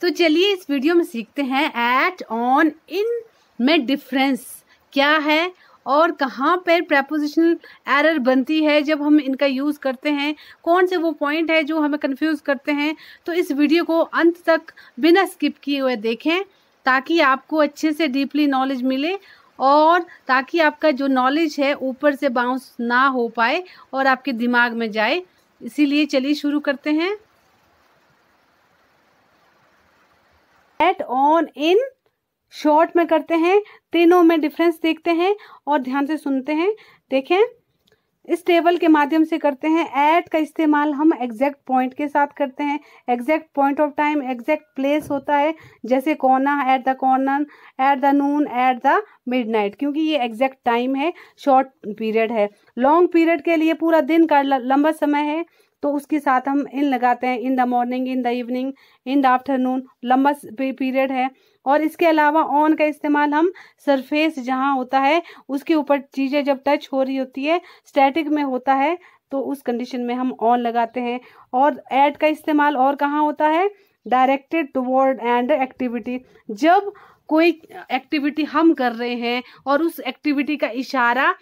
तो चलिए इस वीडियो में सीखते हैं एट ऑन इन में डिफरेंस क्या है और कहाँ पर प्रपोजिशनल एरर बनती है जब हम इनका यूज़ करते हैं कौन से वो पॉइंट है जो हमें कंफ्यूज करते हैं तो इस वीडियो को अंत तक बिना स्किप किए हुए देखें ताकि आपको अच्छे से डीपली नॉलेज मिले और ताकि आपका जो नॉलेज है ऊपर से बाउंस ना हो पाए और आपके दिमाग में जाए इसीलिए चलिए शुरू करते हैं एट ऑन इन शॉर्ट में करते हैं तीनों में डिफरेंस देखते हैं और ध्यान से सुनते हैं देखें इस टेबल के माध्यम से करते हैं एट का इस्तेमाल हम एग्जैक्ट पॉइंट के साथ करते हैं exact point of time exact place होता है जैसे कोना at the corner at the noon at the midnight क्योंकि ये एग्जैक्ट टाइम है शॉर्ट पीरियड है लॉन्ग पीरियड के लिए पूरा दिन का लंबा समय है तो उसके साथ हम इन लगाते हैं in the morning in the evening in the afternoon लंबा पीरियड है और इसके अलावा ऑन का इस्तेमाल हम सरफेस जहाँ होता है उसके ऊपर चीज़ें जब टच हो रही होती है स्टैटिक में होता है तो उस कंडीशन में हम ऑन लगाते हैं और एड का इस्तेमाल और कहाँ होता है डायरेक्टेड टुवर्ड एंड एक्टिविटी जब कोई एक्टिविटी हम कर रहे हैं और उस एक्टिविटी का इशारा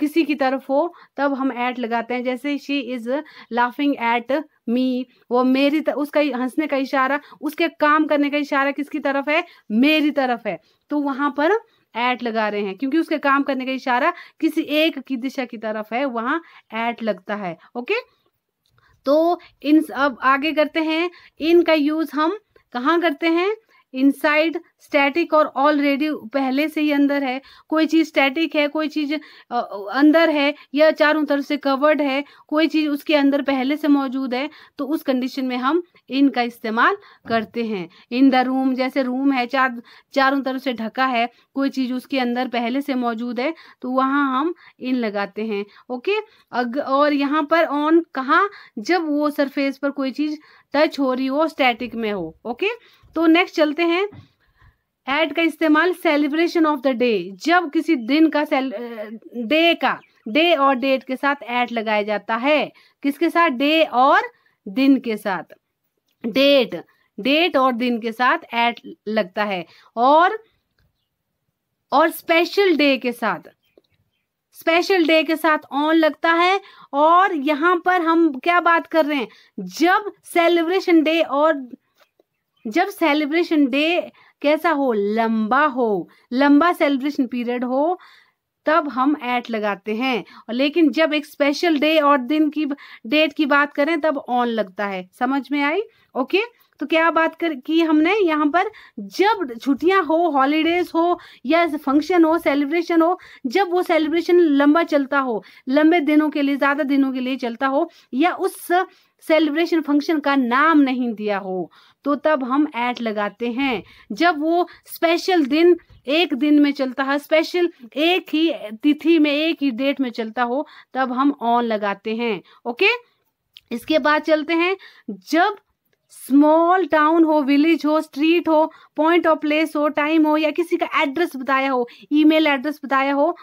किसी की तरफ हो तब हम ऐट लगाते हैं जैसे she is laughing at me वो मेरी तर, उसका हंसने का इशारा उसके काम करने का इशारा किसकी तरफ है मेरी तरफ है तो वहां पर ऐट लगा रहे हैं क्योंकि उसके काम करने का इशारा किसी एक की दिशा की तरफ है वहां ऐट लगता है ओके तो इन अब आगे करते हैं इनका यूज़ हम कहाँ करते हैं इनसाइड स्टैटिक और ऑलरेडी पहले से ही अंदर है कोई चीज़ स्टैटिक है कोई चीज़ अंदर है या चारों तरफ से कवर्ड है कोई चीज़ उसके अंदर पहले से मौजूद है तो उस कंडीशन में हम इनका इस्तेमाल करते हैं इन द रूम जैसे रूम है चार चारों तरफ से ढका है कोई चीज़ उसके अंदर पहले से मौजूद है तो वहां हम इन लगाते हैं ओके अग, और यहाँ पर ऑन कहा जब वो सरफेस पर कोई चीज़ टच हो रही हो स्टैटिक में हो ओके तो नेक्स्ट चलते हैं ऐड का इस्तेमाल सेलिब्रेशन ऑफ द डे जब किसी दिन का डे का डे और डेट के साथ ऐड लगाया जाता है किसके साथ डे और दिन के साथ डेट डेट और दिन के साथ ऐड लगता है और और स्पेशल डे के साथ स्पेशल डे के साथ ऑन लगता है और यहाँ पर हम क्या बात कर रहे हैं जब सेलिब्रेशन डे और जब सेलिब्रेशन डे कैसा हो लंबा हो लंबा सेलिब्रेशन पीरियड हो तब हम ऐट लगाते हैं और लेकिन जब एक स्पेशल डे और दिन की डेट की बात करें तब ऑन लगता है समझ में आई ओके तो क्या बात कर की हमने यहाँ पर जब छुट्टियां हो हॉलीडेज हो या फंक्शन हो सेलिब्रेशन हो जब वो सेलिब्रेशन लंबा चलता हो लंबे दिनों के लिए ज्यादा दिनों के लिए चलता हो या उस सेलिब्रेशन फंक्शन का नाम नहीं दिया हो तो तब हम ऐड लगाते हैं जब वो स्पेशल दिन एक दिन में चलता है स्पेशल एक ही तिथि में एक ही डेट में चलता हो तब हम ऑन लगाते हैं ओके इसके बाद चलते हैं जब स्मॉल टाउन हो विलेज हो स्ट्रीट हो पॉइंट ऑफ प्लेस हो टाइम हो या किसी का एड्रेस बताया हो ईमेल एड्रेस बताया हो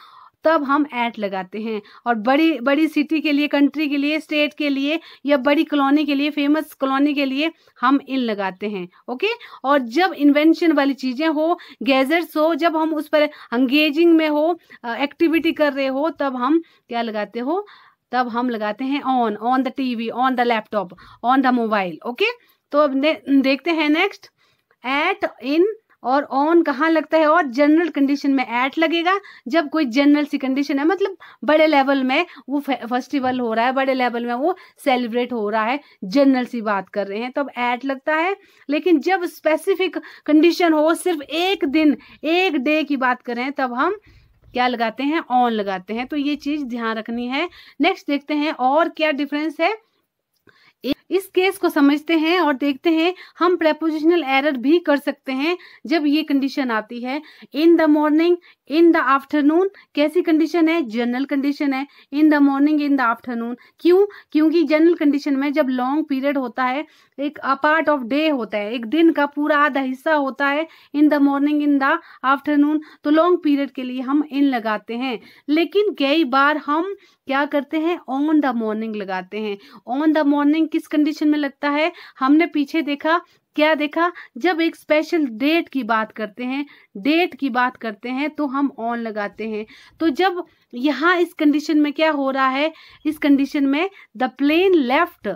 तब हम ऐड लगाते हैं और बड़ी बड़ी सिटी के लिए कंट्री के लिए स्टेट के लिए या बड़ी कॉलोनी के लिए फेमस कॉलोनी के लिए हम इन लगाते हैं ओके और जब इन्वेंशन वाली चीज़ें हो गैजेट्स हो जब हम उस पर एंगेजिंग में हो एक्टिविटी कर रहे हो तब हम क्या लगाते हो तब हम लगाते हैं on on the TV on the laptop on the mobile okay तो अब देखते हैं नेक्स्ट एट इन और ऑन कहाँ लगता है और जनरल कंडीशन में एट लगेगा जब कोई जनरल सी कंडीशन है मतलब बड़े लेवल में वो फेस्टिवल हो रहा है बड़े लेवल में वो सेलिब्रेट हो रहा है जनरल सी बात कर रहे हैं तो अब एट लगता है लेकिन जब स्पेसिफिक कंडीशन हो सिर्फ एक दिन एक डे की बात करें तब हम क्या लगाते हैं ऑन लगाते हैं तो ये चीज़ ध्यान रखनी है नेक्स्ट देखते हैं और क्या डिफरेंस है इस केस को समझते हैं और देखते हैं हम प्रेपोजिशनल एरर भी कर सकते हैं जब ये कंडीशन आती है in the morning in the afternoon कैसी कंडीशन है जनरल कंडीशन है in the morning in the afternoon क्यों क्योंकि जनरल कंडीशन में जब लॉन्ग पीरियड होता है एक अ पार्ट ऑफ डे होता है एक दिन का पूरा आधा हिस्सा होता है in the morning in the afternoon तो लॉन्ग पीरियड के लिए हम इन लगाते हैं लेकिन कई बार हम क्या करते हैं ऑन द मॉर्निंग लगाते हैं ऑन द मॉर्निंग किस कंडीशन में लगता है हमने पीछे देखा क्या देखा जब एक स्पेशल डेट की बात करते हैं डेट की बात करते हैं तो हम ऑन लगाते हैं तो जब यहाँ इस कंडीशन में क्या हो रहा है इस कंडीशन में the plane left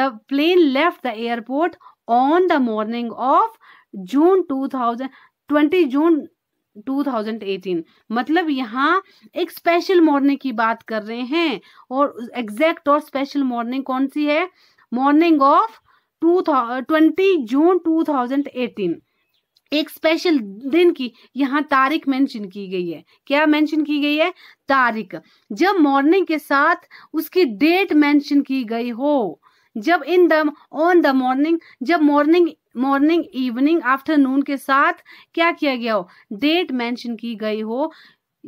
the plane left the airport on the morning of June two thousand twenty June 2018 मतलब यहाँ एक स्पेशल मॉर्निंग की बात कर रहे हैं और एग्जैक्ट और स्पेशल मॉर्निंग कौन सी है morning of two twenty June two thousand eighteen एक स्पेशल दिन की यहाँ तारीख मेंशन की गई है क्या मेंशन की गई है तारीख जब मॉर्निंग के साथ उसकी डेट मेंशन की गई हो जब in the on the morning जब मॉर्निंग मॉर्निंग इवनिंग आफ्टरनून के साथ क्या किया गया हो डेट मेंशन की गई हो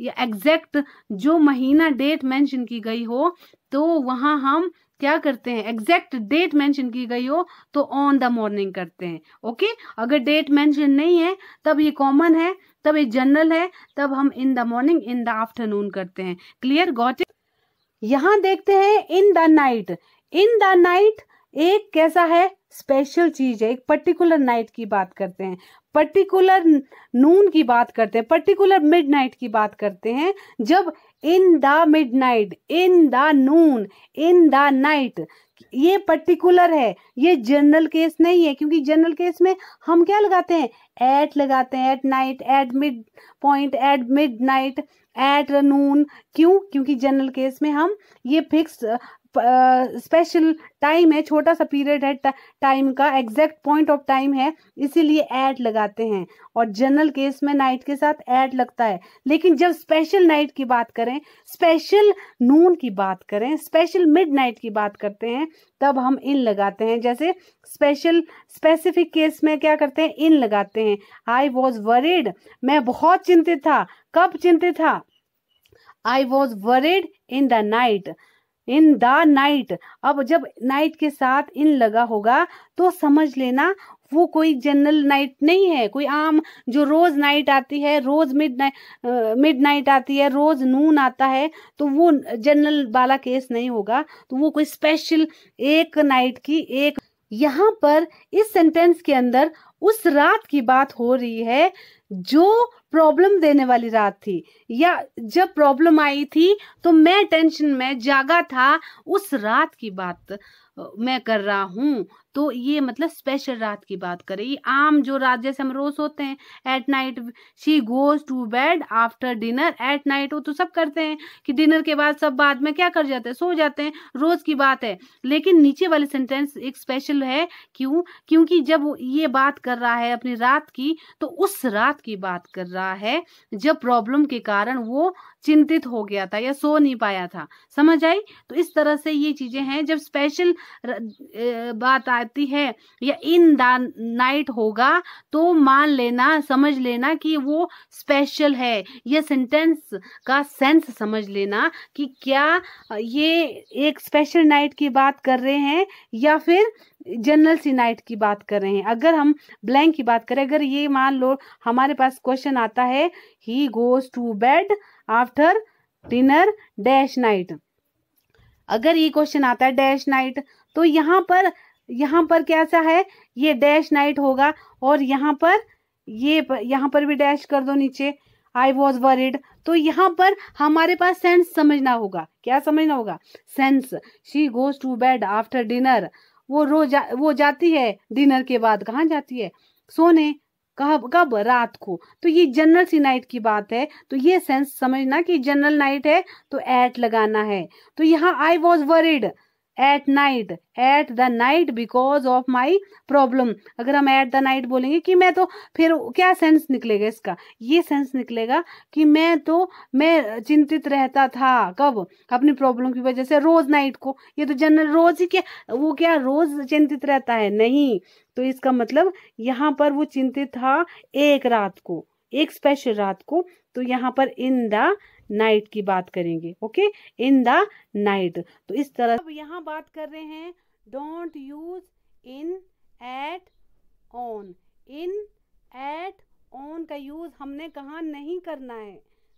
या एग्जैक्ट जो महीना डेट मेंशन की गई हो तो वहाँ हम क्या करते हैं एग्जैक्ट डेट मेंशन की गई हो तो ऑन द मॉर्निंग करते हैं ओके अगर डेट मेंशन नहीं है तब ये कॉमन है तब ये जनरल है तब हम in the morning in the afternoon करते हैं क्लियर गॉट इट यहां देखते हैं in the night in the night एक कैसा है स्पेशल चीज़ है एक पर्टिकुलर नाइट की बात करते हैं पर्टिकुलर नून की बात करते हैं पर्टिकुलर मिडनाइट की बात करते हैं जब in the midnight in the noon in the night ये पर्टिकुलर है ये जनरल केस नहीं है क्योंकि जनरल केस में हम क्या लगाते हैं एट लगाते हैं at night at mid point at midnight at noon क्यों क्योंकि जनरल केस में हम ये फिक्स स्पेशल टाइम है छोटा सा पीरियड है टाइम का एग्जैक्ट पॉइंट ऑफ टाइम है इसीलिए ऐड लगाते हैं और जनरल केस में नाइट के साथ ऐड लगता है लेकिन जब स्पेशल नाइट की बात करें स्पेशल नून की बात करें स्पेशल मिड नाइट की बात करते हैं तब हम इन लगाते हैं जैसे स्पेशल स्पेसिफिक केस में क्या करते हैं इन लगाते हैं आई वॉज वरीड मैं बहुत चिंतित था कब चिंतित था I was worried in the night in the night अब जब नाइट के साथ इन लगा होगा तो समझ लेना वो कोई जनरल नाइट नहीं है कोई आम जो रोज नाइट आती है रोज मिड नाइट मिड नाइट आती है रोज नून आता है तो वो जनरल वाला केस नहीं होगा तो वो कोई स्पेशल एक नाइट की एक यहाँ पर इस सेंटेंस के अंदर उस रात की बात हो रही है जो प्रॉब्लम देने वाली रात थी या जब प्रॉब्लम आई थी तो मैं टेंशन में जागा था उस रात की बात मैं कर रहा हूँ तो ये मतलब स्पेशल रात की बात करें ये आम जो रात जैसे हम रोज होते हैं at night she goes to bed after dinner at night वो तो सब करते हैं कि डिनर के बाद सब बाद में क्या कर जाते हैं सो जाते हैं रोज की बात है लेकिन नीचे वाले सेंटेंस एक स्पेशल है क्यों क्योंकि जब ये बात कर रहा है अपनी रात की तो उस रात की बात कर रहा है जब प्रॉब्लम के कारण वो चिंतित हो गया था या सो नहीं पाया था समझ आई तो इस तरह से ये चीजें हैं जब स्पेशल बात आती है या इन द नाइट होगा तो मान लेना समझ लेना कि वो स्पेशल है यह सेंटेंस का सेंस समझ लेना कि क्या ये एक स्पेशल नाइट की बात कर रहे हैं या फिर जनरल सी नाइट की बात कर रहे हैं अगर हम ब्लैंक की बात करें अगर ये मान लो हमारे पास क्वेश्चन आता है he goes to bed after dinner dash night अगर ये क्वेश्चन आता है डैश नाइट तो यहाँ पर यहाँ पर कैसा है ये डैश नाइट होगा और यहाँ पर ये यहाँ पर भी डैश कर दो नीचे आई वॉज वरिड तो यहाँ पर हमारे पास सेंस समझना होगा क्या समझना होगा sense she goes to bed after dinner वो रोज वो जाती है डिनर के बाद कहाँ जाती है सोने कब कब रात को तो ये जनरल सी नाइट की बात है तो ये सेंस समझना कि जनरल नाइट है तो एट लगाना है तो यहाँ I was worried at night at the night because of my problem अगर हम एट द नाइट बोलेंगे कि मैं तो फिर क्या सेंस निकलेगा इसका ये सेंस निकलेगा कि मैं तो मैं चिंतित रहता था कब अपनी प्रॉब्लम की वजह से रोज नाइट को ये तो जनरल रोज ही क्या वो क्या रोज चिंतित रहता है नहीं तो इसका मतलब यहाँ पर वो चिंतित था एक रात को एक स्पेशल रात को तो यहाँ पर इन द नाइट की बात करेंगे ओके इन द नाइट तो इस तरह अब यहाँ बात कर रहे हैं don't use in at on in at on का यूज हमने कहा नहीं करना है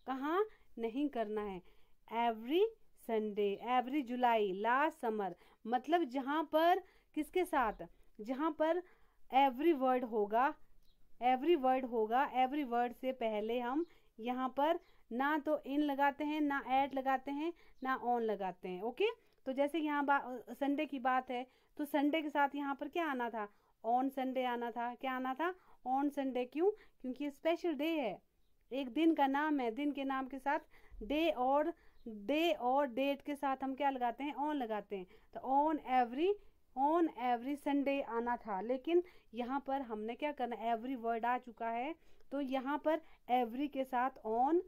कहा नहीं करना है every Sunday every July last summer मतलब जहाँ पर किसके साथ जहाँ पर एवरी वर्ड होगा एवरी वर्ड होगा एवरी वर्ड से पहले हम यहाँ पर ना तो इन लगाते हैं ना ऐड लगाते हैं ना ऑन लगाते हैं ओके तो जैसे यहाँ संडे की बात है तो संडे के साथ यहाँ पर क्या आना था ऑन संडे आना था क्या आना था ऑन संडे क्यों क्योंकि ये स्पेशल डे है एक दिन का नाम है दिन के नाम के साथ डे और डे और डेट के साथ हम क्या लगाते हैं ऑन लगाते हैं तो on every on every Sunday आना था लेकिन यहाँ पर हमने क्या करना एवरी वर्ड आ चुका है तो यहाँ पर एवरी के साथ ऑन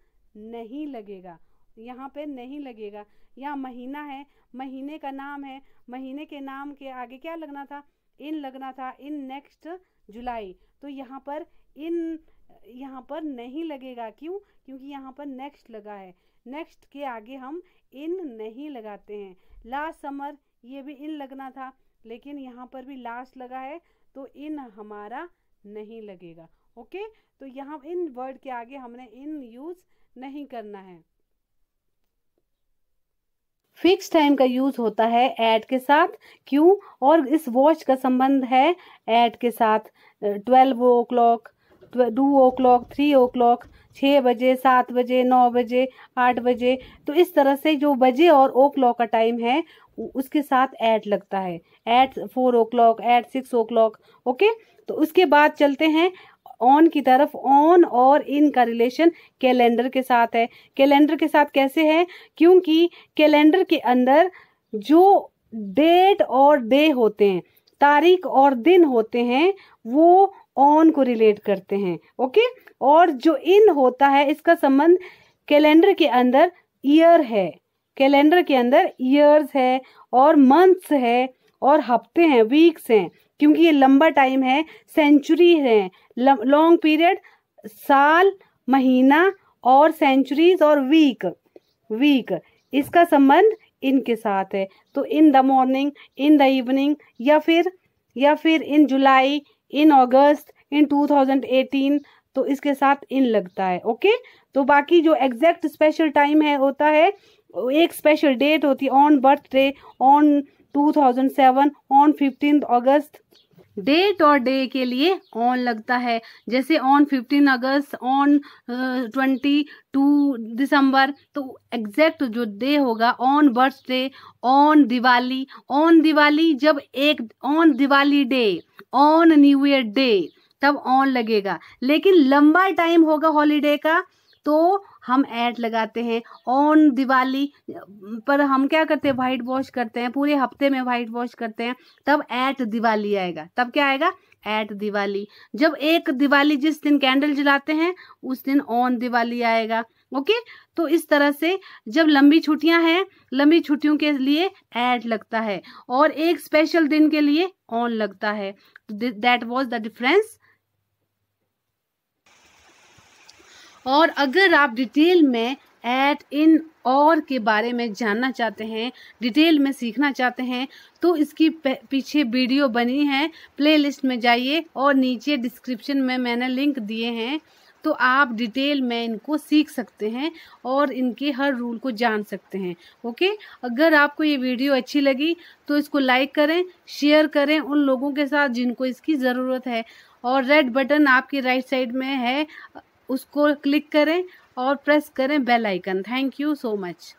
नहीं लगेगा यहाँ पे नहीं लगेगा यहाँ महीना है महीने का नाम है महीने के नाम के आगे क्या लगना था इन लगना था इन नेक्स्ट जुलाई तो यहाँ पर इन यहाँ पर नहीं लगेगा क्यों क्योंकि यहाँ पर नेक्स्ट लगा है नेक्स्ट के आगे हम इन नहीं लगाते हैं लास्ट समर ये भी इन लगना था लेकिन यहाँ पर भी लास्ट लगा है तो इन हमारा नहीं लगेगा ओके तो यहाँ इन वर्ड के आगे हमने इन यूज नहीं करना है फिक्स टाइम का यूज होता है एट के साथ क्यों और इस वॉच का संबंध है एट के साथ twelve o'clock two o'clock three o'clock छः बजे सात बजे नौ बजे आठ बजे तो इस तरह से जो बजे और ओ क्लॉक का टाइम है उसके साथ ऐड लगता है at four o'clock at six o'clock okay तो उसके बाद चलते हैं ऑन की तरफ ऑन और इन का रिलेशन कैलेंडर के साथ है कैलेंडर के साथ कैसे है क्योंकि कैलेंडर के अंदर जो डेट और डे होते हैं तारीख और दिन होते हैं वो ऑन को रिलेट करते हैं ओके और जो इन होता है इसका संबंध कैलेंडर के अंदर ईयर है कैलेंडर के अंदर ईयर्स है और मंथ्स है और हफ्ते हैं वीक्स हैं क्योंकि ये लंबा टाइम है सेंचुरी है लॉन्ग पीरियड साल महीना और सेंचुरीज और वीक वीक इसका संबंध इनके साथ है तो in the morning in the evening या फिर या फिर इन जुलाई इन ऑगस्ट इन 2018 तो इसके साथ इन लगता है ओके तो बाकी जो एग्जैक्ट स्पेशल टाइम है होता है एक स्पेशल डेट होती है on birthday on 2007 on fifteen August date और तो डे के लिए ऑन लगता है जैसे on fifteen August on twenty two December तो एग्जैक्ट जो डे होगा on birthday on Diwali on Diwali जब एक on Diwali day on new year day तब ऑन लगेगा लेकिन लंबा टाइम होगा हॉलीडे का तो हम ऐड लगाते हैं ऑन दिवाली पर हम क्या करते हैं वाइट वॉश करते हैं पूरे हफ्ते में वाइट वॉश करते हैं तब ऐट दिवाली आएगा तब क्या आएगा एट दिवाली जब एक दिवाली जिस दिन कैंडल जलाते हैं उस दिन ऑन दिवाली आएगा ओके तो इस तरह से जब लंबी छुट्टियां हैं लंबी छुट्टियों के लिए एड लगता है और एक स्पेशल दिन के लिए ऑन लगता है दैट वॉज द डिफरेंस और अगर आप डिटेल में एट इन और के बारे में जानना चाहते हैं डिटेल में सीखना चाहते हैं तो इसकी पीछे वीडियो बनी है प्लेलिस्ट में जाइए और नीचे डिस्क्रिप्शन में मैंने लिंक दिए हैं तो आप डिटेल में इनको सीख सकते हैं और इनके हर रूल को जान सकते हैं ओके अगर आपको ये वीडियो अच्छी लगी तो इसको लाइक करें शेयर करें उन लोगों के साथ जिनको इसकी ज़रूरत है और रेड बटन आपके राइट साइड में है उसको क्लिक करें और प्रेस करें bell icon thank you so much